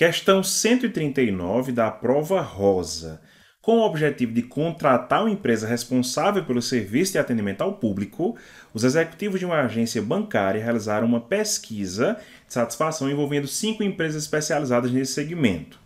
Questão 139 da prova Rosa. Com o objetivo de contratar uma empresa responsável pelo serviço de atendimento ao público, os executivos de uma agência bancária realizaram uma pesquisa de satisfação envolvendo cinco empresas especializadas nesse segmento.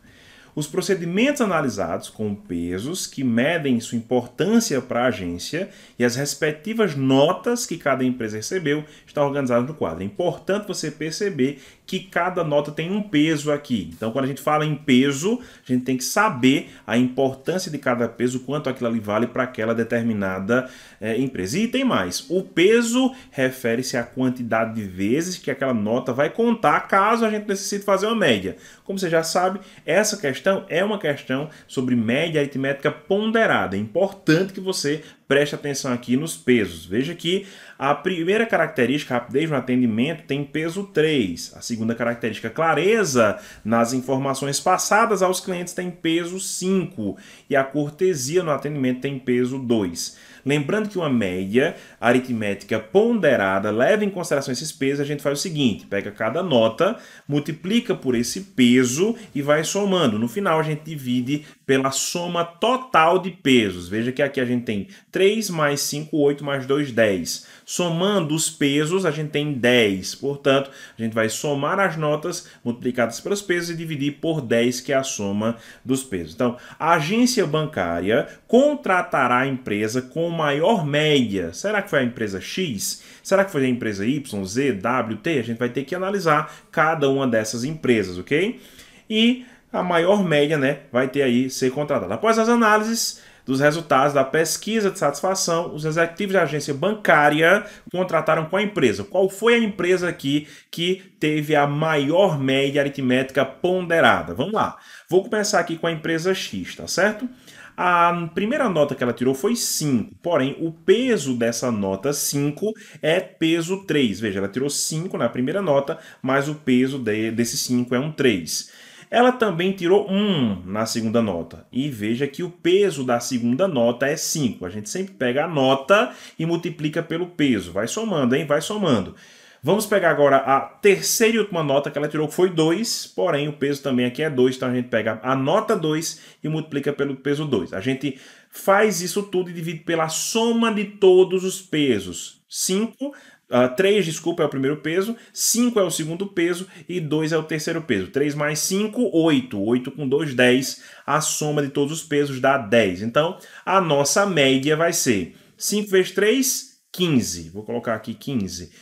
Os procedimentos analisados com pesos que medem sua importância para a agência e as respectivas notas que cada empresa recebeu estão organizados no quadro. É importante você perceber que cada nota tem um peso aqui. Então, quando a gente fala em peso, a gente tem que saber a importância de cada peso, quanto aquilo ali vale para aquela determinada é, empresa. E tem mais: o peso refere-se à quantidade de vezes que aquela nota vai contar caso a gente necessite fazer uma média. Como você já sabe, essa questão questão é uma questão sobre média aritmética ponderada. É importante que você preste atenção aqui nos pesos. Veja que a primeira característica, rapidez no atendimento, tem peso 3. A segunda característica, clareza nas informações passadas aos clientes, tem peso 5. E a cortesia no atendimento tem peso 2. Lembrando que uma média aritmética ponderada leva em consideração esses pesos, a gente faz o seguinte: pega cada nota, multiplica por esse peso e vai somando. No final a gente divide pela soma total de pesos. Veja que aqui a gente tem 3 mais 5, 8 mais 2, 10. Somando os pesos, a gente tem 10. Portanto, a gente vai somar as notas multiplicadas pelos pesos e dividir por 10, que é a soma dos pesos. Então, a agência bancária contratará a empresa com maior média. Será que foi a empresa X? Será que foi a empresa Y, Z, W, T? A gente vai ter que analisar cada uma dessas empresas, ok? E a maior média né, vai ter aí ser contratada. Após as análises dos resultados da pesquisa de satisfação, os executivos da agência bancária contrataram com a empresa. Qual foi a empresa aqui que teve a maior média aritmética ponderada? Vamos lá. Vou começar aqui com a empresa X, tá certo? A primeira nota que ela tirou foi 5, porém o peso dessa nota 5 é peso 3. Veja, ela tirou 5 na primeira nota, mas o peso de, desse 5 é um 3. Ela também tirou 1 na segunda nota. E veja que o peso da segunda nota é 5. A gente sempre pega a nota e multiplica pelo peso. Vai somando, hein? Vai somando. Vamos pegar agora a terceira e última nota que ela tirou, que foi 2, porém o peso também aqui é 2, então a gente pega a nota 2 e multiplica pelo peso 2. A gente faz isso tudo e divide pela soma de todos os pesos. 5 Uh, ah, 3, desculpa, é o primeiro peso, 5 é o segundo peso e 2 é o terceiro peso. 3 mais 5, 8. 8 com 2, 10. A soma de todos os pesos dá 10. Então, a nossa média vai ser 5 vezes 3, 15. Vou colocar aqui 15.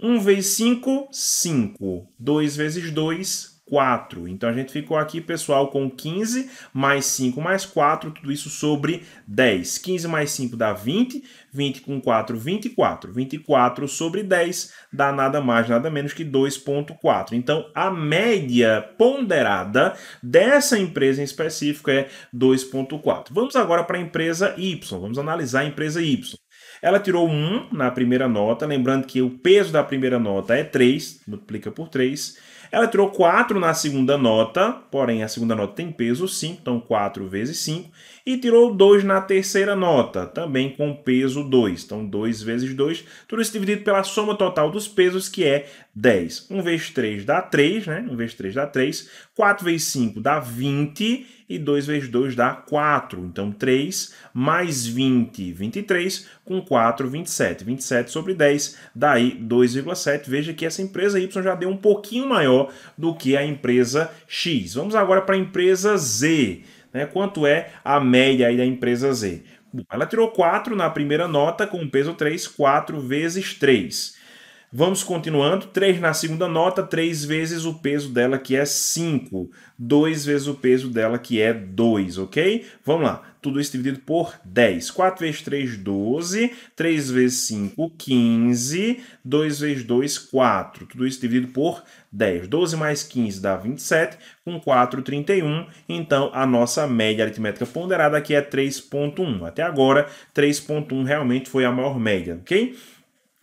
1 vezes 5, 5. 2 vezes 2, 4. Então a gente ficou aqui, pessoal, com 15 mais 5 mais 4, tudo isso sobre 10. 15 mais 5 dá 20, 20 com 4, 24. 24 sobre 10 dá nada mais, nada menos que 2,4. Então a média ponderada dessa empresa em específico é 2,4. Vamos agora para a empresa Y, vamos analisar a empresa Y. Ela tirou 1 na primeira nota, lembrando que o peso da primeira nota é 3, multiplica por 3 ela tirou 4 na segunda nota, porém a segunda nota tem peso 5, então 4 vezes 5. E tirou 2 na terceira nota, também com peso 2, então 2 vezes 2. Tudo isso dividido pela soma total dos pesos, que é 10. 1 vezes 3 dá 3, né? 1 vezes 3 dá 3. 4 vezes 5 dá 20. E 2 vezes 2 dá 4. Então, 3 mais 20, 23. Com 4, 27. 27 sobre 10, daí 2,7. Veja que essa empresa Y já deu um pouquinho maior do que a empresa X. Vamos agora para a empresa Z. Né? Quanto é a média aí da empresa Z? Bom, ela tirou 4 na primeira nota, com peso 3, 4 vezes 3. Vamos continuando. 3 na segunda nota, 3 vezes o peso dela, que é 5. 2 vezes o peso dela, que é 2, ok? Vamos lá. Tudo isso dividido por 10. 4 vezes 3, 12. 3 vezes 5, 15. 2 vezes 2, 4. Tudo isso dividido por 10. 12 mais 15 dá 27. Com 4, 31. Então, a nossa média aritmética ponderada aqui é 3.1. Até agora, 3.1 realmente foi a maior média, ok?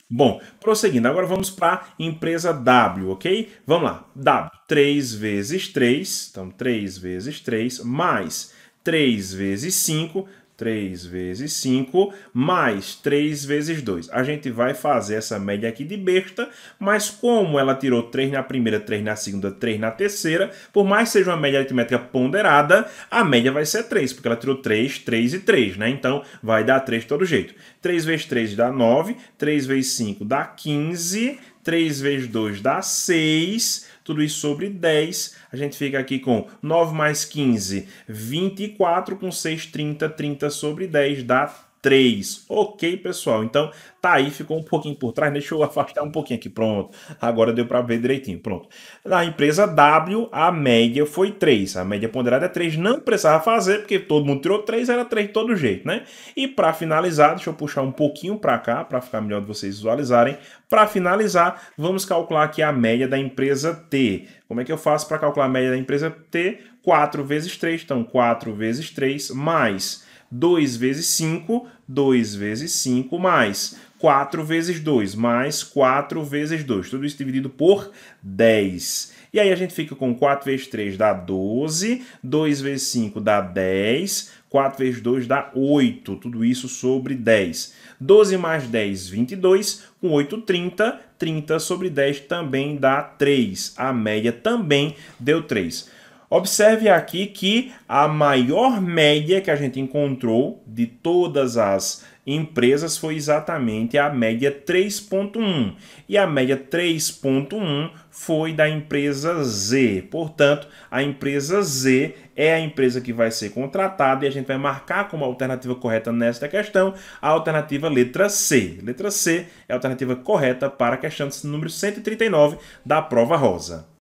Bom, prosseguindo, agora vamos para empresa W, ok? Vamos lá, W, 3 vezes 3, então 3 vezes 3, mais 3 vezes 5, 3 vezes 5, mais 3 vezes 2. A gente vai fazer essa média aqui de besta, mas como ela tirou 3 na primeira, 3 na segunda, 3 na terceira, por mais que seja uma média aritmética ponderada, a média vai ser 3, porque ela tirou 3, 3 e 3, né? Então vai dar 3 de todo jeito. 3 vezes 3 dá 9, 3 vezes 5 dá 15, 3 vezes 2 dá 6, tudo isso sobre 10. A gente fica aqui com 9 mais 15, 24, com 6, 30, 30 sobre 10 dá 3. Ok, pessoal. Então, tá aí, ficou um pouquinho por trás. Deixa eu afastar um pouquinho aqui. Pronto. Agora deu para ver direitinho. Pronto. Na empresa W, a média foi 3. A média ponderada é 3. Não precisava fazer, porque todo mundo tirou 3, era 3 de todo jeito, né? E para finalizar, deixa eu puxar um pouquinho para cá, para ficar melhor de vocês visualizarem. Para finalizar, vamos calcular aqui a média da empresa T. Como é que eu faço para calcular a média da empresa T? 4 vezes 3, então 4 vezes 3 mais 2 vezes 5, 2 vezes 5, mais 4 vezes 2, mais 4 vezes 2. Tudo isso dividido por 10. E aí a gente fica com 4 vezes 3 dá 12, 2 vezes 5 dá 10, 4 vezes 2 dá 8, tudo isso sobre 10. 12 mais 10, 22, com 8, 30, 30 sobre 10 também dá 3. A média também deu 3. Observe aqui que a maior média que a gente encontrou de todas as empresas foi exatamente a média 3.1. E a média 3.1 foi da empresa Z. Portanto, a empresa Z é a empresa que vai ser contratada e a gente vai marcar como alternativa correta nesta questão a alternativa letra C. Letra C é a alternativa correta para a questão número 139 da prova rosa.